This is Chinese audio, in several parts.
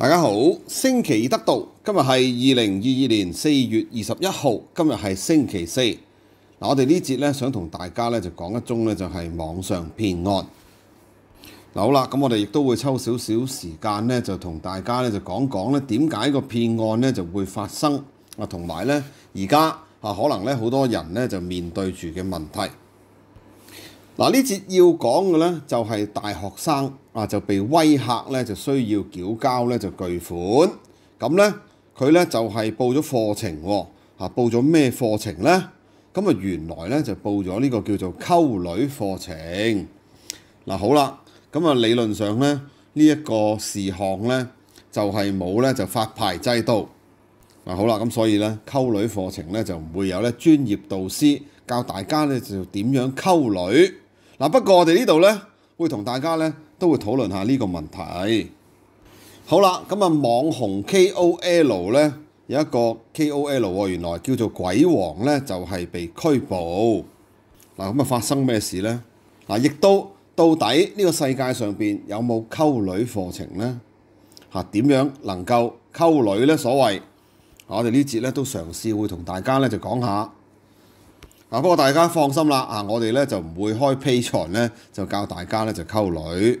大家好，星期易得到，今日系二零二二年四月二十一号，今日系星期四。嗱，我哋呢节咧想同大家咧就讲一宗咧就系网上骗案。嗱好啦，咁我哋亦都会抽少少时间咧就同大家咧就讲讲咧点解个骗案咧就会发生啊，同埋咧而家啊可能咧好多人咧就面对住嘅问题。嗱呢节要讲嘅咧就系大学生。啊，就被威嚇咧，就需要繳交咧就巨款咁咧。佢咧就係報咗課程喎，嚇報咗咩課程咧？咁啊，原來咧就報咗呢個叫做溝女課程。嗱好啦，咁啊理論上咧呢一個事項咧就係冇咧就發牌制度。嗱好啦，咁所以咧溝女課程咧就唔會有咧專業導師教大家咧就點樣溝女嗱。不過我哋呢度咧會同大家咧。都會討論下呢個問題。好啦，咁啊網紅 K O L 呢。有一個 K O L 喎，原來叫做鬼王咧就係被拘捕嗱。咁啊發生咩事咧？嗱，亦都到底呢個世界上邊有冇溝女課程咧？嚇點樣能夠溝女咧？所謂我哋呢節咧都嘗試會同大家咧就講下。嗱，不過大家放心啦，啊我哋咧就唔會開 p a t 咧就教大家咧就溝女。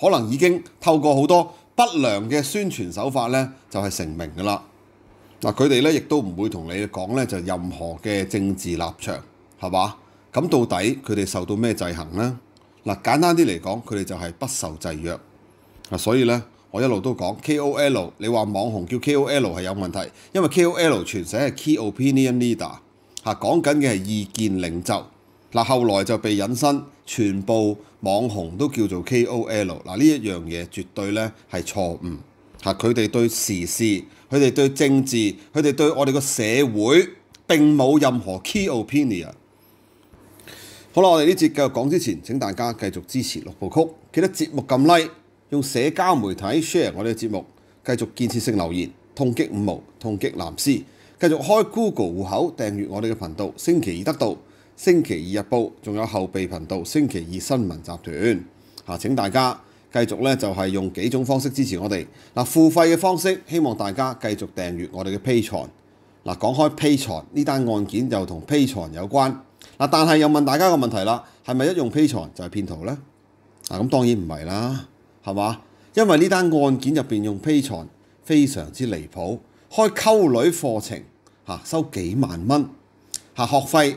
可能已經透過好多不良嘅宣傳手法呢，就係成名㗎啦。嗱，佢哋呢亦都唔會同你講呢，就任何嘅政治立場，係嘛？咁到底佢哋受到咩制衡呢？嗱，簡單啲嚟講，佢哋就係不受制約。啊，所以呢，我一路都講 KOL，你話網紅叫 KOL 係有問題，因為 KOL 全寫係 key opinion leader，嚇，講緊嘅係意見領袖。嗱，後來就被引申，全部。網紅都叫做 KOL 嗱，呢一樣嘢絕對咧係錯誤嚇，佢哋對時事、佢哋對政治、佢哋對我哋個社會並冇任何 key opinion。好啦，我哋呢節繼續講之前，請大家繼續支持六部曲，記得節目撳 Like，用社交媒體 share 我哋嘅節目，繼續建設性留言，痛擊五毛，痛擊藍絲，繼續開 Google 户口訂閱我哋嘅頻道，星期二得到。星期二日報，仲有後備頻道。星期二新聞集團嚇，請大家繼續咧就係用幾種方式支持我哋嗱。付費嘅方式，希望大家繼續訂閱我哋嘅披財嗱。講開披財呢單案件就同披財有關嗱，但係又問大家個問題啦，係咪一用披財就係騙徒咧？啊，咁當然唔係啦，係嘛？因為呢單案件入邊用披財非常之離譜，開溝女課程嚇收幾萬蚊嚇學費。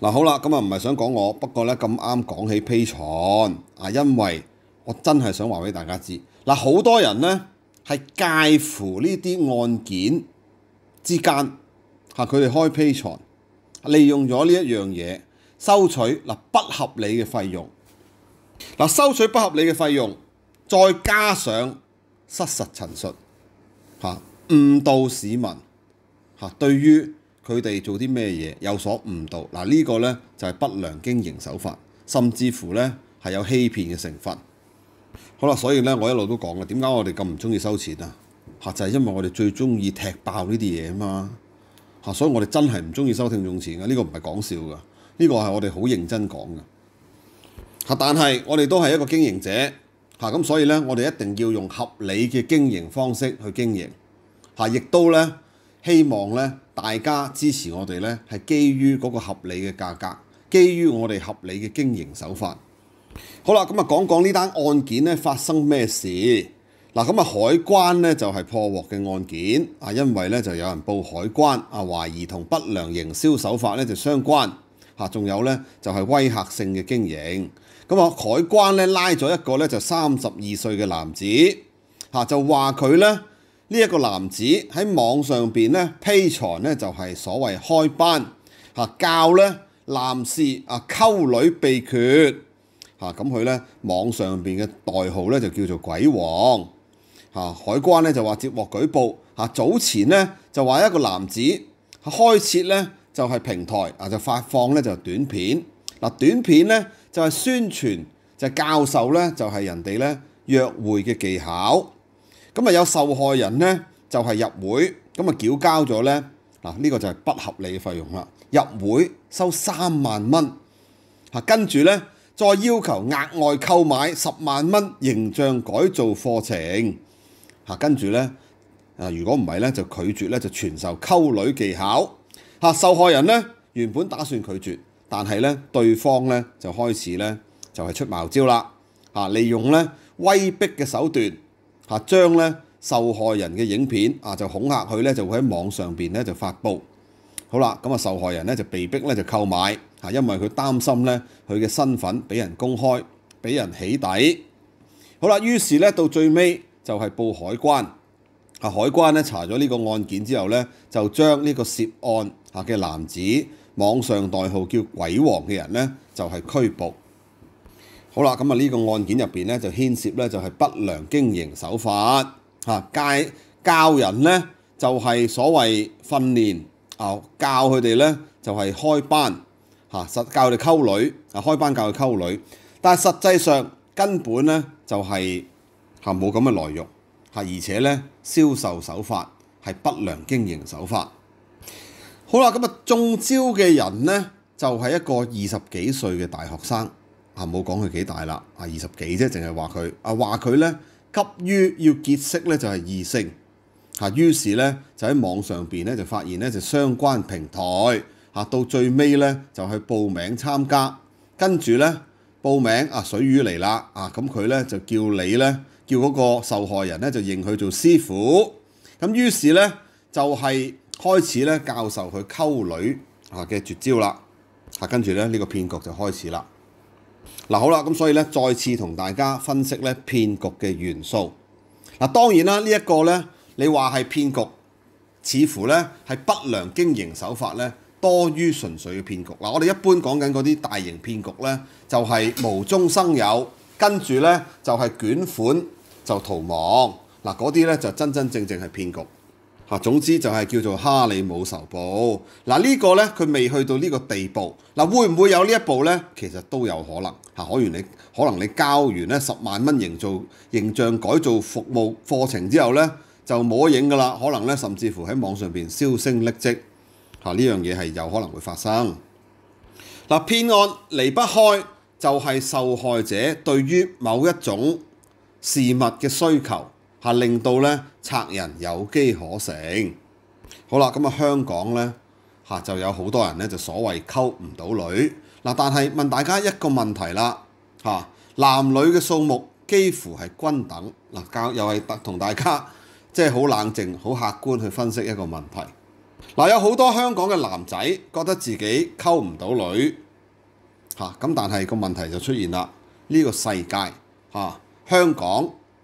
嗱好啦，咁啊唔係想講我，不過咧咁啱講起批裁啊，因為我真係想話俾大家知，嗱好多人咧係介乎呢啲案件之間嚇，佢哋開批裁，利用咗呢一樣嘢收取嗱不合理嘅費用，嗱收取不合理嘅費用，再加上失實陳述嚇誤導市民嚇對於。佢哋做啲咩嘢有所誤導，嗱呢個咧就係不良經營手法，甚至乎咧係有欺騙嘅成分。好啦，所以咧我一路都講嘅，點解我哋咁唔中意收錢啊？嚇就係因為我哋最中意踢爆呢啲嘢啊嘛嚇，所以我哋真係唔中意收聽眾錢嘅，呢個唔係講笑噶，呢個係我哋好認真講嘅嚇。但係我哋都係一個經營者嚇，咁所以咧我哋一定要用合理嘅經營方式去經營嚇，亦都咧。希望咧大家支持我哋咧，係基於嗰個合理嘅價格，基於我哋合理嘅經營手法。好啦，咁啊講講呢單案件咧發生咩事？嗱，咁啊海關咧就係破獲嘅案件啊，因為咧就有人報海關啊，懷疑同不良營銷手法咧就相關嚇，仲有咧就係威嚇性嘅經營。咁啊海關咧拉咗一個咧就三十二歲嘅男子嚇，就話佢咧。呢一個男子喺網上邊咧批裁咧就係所謂開班嚇教咧男士啊溝女秘訣嚇咁佢咧網上邊嘅代號咧就叫做鬼王嚇海關咧就話接獲舉報嚇早前咧就話一個男子開設咧就係平台啊就發放咧就短片嗱短片咧就係宣傳就教授咧就係人哋咧約會嘅技巧。咁啊有受害人咧就係入會，咁啊繳交咗咧嗱呢個就係不合理費用啦。入會收三萬蚊，嚇跟住咧再要求額外購買十萬蚊形象改造課程，嚇跟住咧如果唔係咧就拒絕咧就傳授溝女技巧受害人咧原本打算拒絕，但係咧對方咧就開始咧就係出謀招啦利用咧威逼嘅手段。啊，將咧受害人嘅影片啊，就恐嚇佢咧，就會喺網上邊咧就發布。好啦，咁啊受害人咧就被逼咧就購買，啊，因為佢擔心咧佢嘅身份俾人公開，俾人起底。好啦，於是咧到最尾就係報海關，啊，海關咧查咗呢個案件之後咧，就將呢個涉案嘅男子網上代號叫鬼王嘅人咧就係拘捕。好啦，咁啊呢個案件入面咧就牽涉咧就係不良經營手法嚇，介教人咧就係所謂訓練啊，教佢哋咧就係開班嚇，實教佢哋溝女啊，開班教佢溝女，但係實際上根本咧就係嚇冇咁嘅內容嚇，而且咧銷售手法係不良經營手法。好啦，咁啊中招嘅人咧就係一個二十幾歲嘅大學生。啊！冇講佢幾大啦，啊二十幾啫，淨係話佢啊話佢咧急於要結識咧就係異性，嚇於是咧就喺網上邊咧就發現咧就相關平台嚇到最尾咧就去報名參加，跟住咧報名啊水魚嚟啦啊咁佢咧就叫你咧叫嗰個受害人咧就認佢做師傅，咁於是咧就係開始咧教授佢溝女啊嘅絕招啦，嚇跟住咧呢個騙局就開始啦。嗱好啦，咁所以咧，再次同大家分析咧騙局嘅元素。嗱，當然啦，呢一個咧，你話係騙局，似乎咧係不良經營手法咧多於純粹嘅騙局。嗱，我哋一般講緊嗰啲大型騙局咧，就係無中生有，跟住咧就係捲款就逃亡。嗱，嗰啲咧就真真正正係騙局。啊，總之就係叫做哈利姆仇報。嗱呢個咧，佢未去到呢個地步。嗱，會唔會有呢一步咧？其實都有可能。嚇，可原你可能你交完咧十萬蚊營造形象改造服務課程之後咧，就冇影噶啦。可能咧，甚至乎喺網上邊銷聲匿跡。嚇，呢樣嘢係有可能會發生。嗱，騙案離不開就係受害者對於某一種事物嘅需求。嚇令到咧，賊人有機可乘。好啦，咁啊香港咧嚇就有好多人咧就所謂溝唔到女嗱，但係問大家一個問題啦嚇，男女嘅數目幾乎係均等嗱，教又係同大家即係好冷靜、好客觀去分析一個問題嗱，有好多香港嘅男仔覺得自己溝唔到女嚇，咁但係個問題就出現啦，呢個世界嚇香港。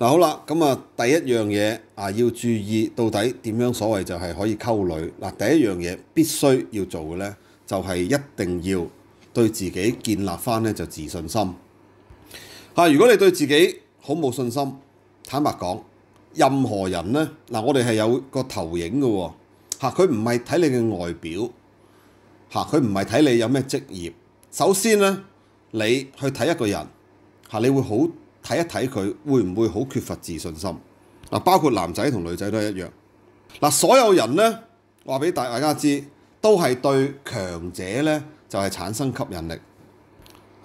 嗱好啦，咁啊第一樣嘢啊要注意到底點樣所謂就係可以溝女嗱第一樣嘢必須要做嘅咧，就係一定要對自己建立翻咧就自信心嚇。如果你對自己好冇信心，坦白講，任何人咧嗱，我哋係有個投影嘅喎嚇，佢唔係睇你嘅外表嚇，佢唔係睇你有咩職業。首先咧，你去睇一個人嚇，你會好。睇一睇佢會唔會好缺乏自信心？嗱，包括男仔同女仔都一樣。嗱，所有人咧，話俾大大家知，都係對強者咧就係產生吸引力。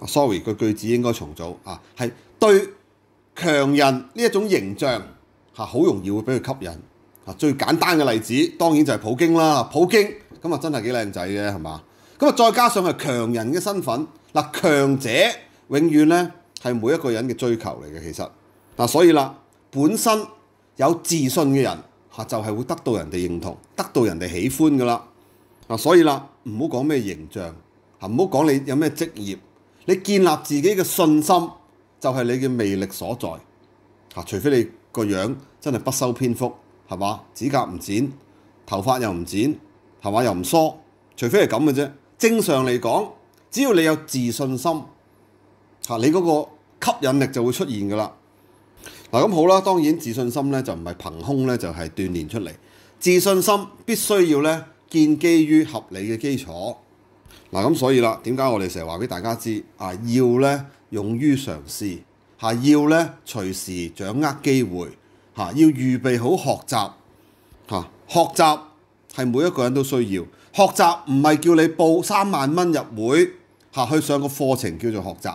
Sorry，個句子應該重組啊，係對強人呢一種形象嚇，好容易會俾佢吸引。啊，最簡單嘅例子當然就係普京啦。普京咁啊，真係幾靚仔嘅係嘛？咁啊，再加上係強人嘅身份，嗱，強者永遠咧。係每一個人嘅追求嚟嘅，其實嗱，所以啦，本身有自信嘅人嚇就係會得到人哋認同，得到人哋喜歡噶啦。嗱，所以啦，唔好講咩形象嚇，唔好講你有咩職業，你建立自己嘅信心就係你嘅魅力所在嚇。除非你個樣真係不修篇幅係嘛，指甲唔剪，頭髮又唔剪係嘛，又唔梳，除非係咁嘅啫。正常嚟講，只要你有自信心嚇，你嗰個。吸引力就會出現㗎啦。嗱咁好啦，當然自信心咧就唔係憑空咧，就係鍛鍊出嚟。自信心必須要咧建基於合理嘅基礎。嗱咁所以啦，點解我哋成日話俾大家知啊？要咧勇於嘗試，嚇要咧隨時掌握機會，嚇要預備好學習，嚇學習係每一個人都需要。學習唔係叫你報三萬蚊入會嚇去上個課程叫做學習。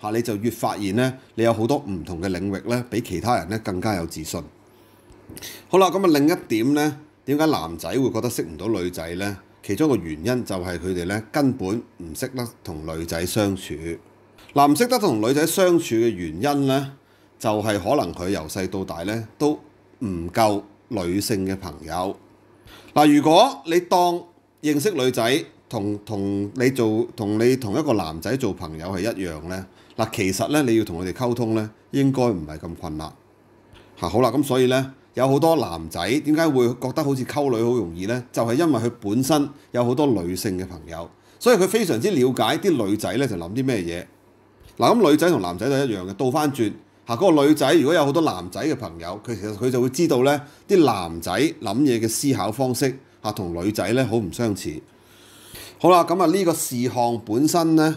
嚇你就越發現咧，你有好多唔同嘅領域咧，比其他人咧更加有自信。好啦，咁啊另一點咧，點解男仔會覺得識唔到女仔咧？其中個原因就係佢哋咧根本唔識得同女仔相處。嗱，唔識得同女仔相處嘅原因咧，就係可能佢由細到大咧都唔夠女性嘅朋友。嗱，如果你當認識女仔同同你做同你同一個男仔做朋友係一樣咧。嗱，其實咧，你要同佢哋溝通咧，應該唔係咁困難嚇。好啦，咁所以咧，有好多男仔點解會覺得好似溝女好容易咧？就係因為佢本身有好多女性嘅朋友，所以佢非常之了解啲女仔咧就諗啲咩嘢。嗱，咁女仔同男仔都一樣嘅，倒翻轉嚇。嗰個女仔如果有好多男仔嘅朋友，佢其實佢就會知道咧啲男仔諗嘢嘅思考方式嚇，同女仔咧好唔相似。好啦，咁啊呢個事項本身咧。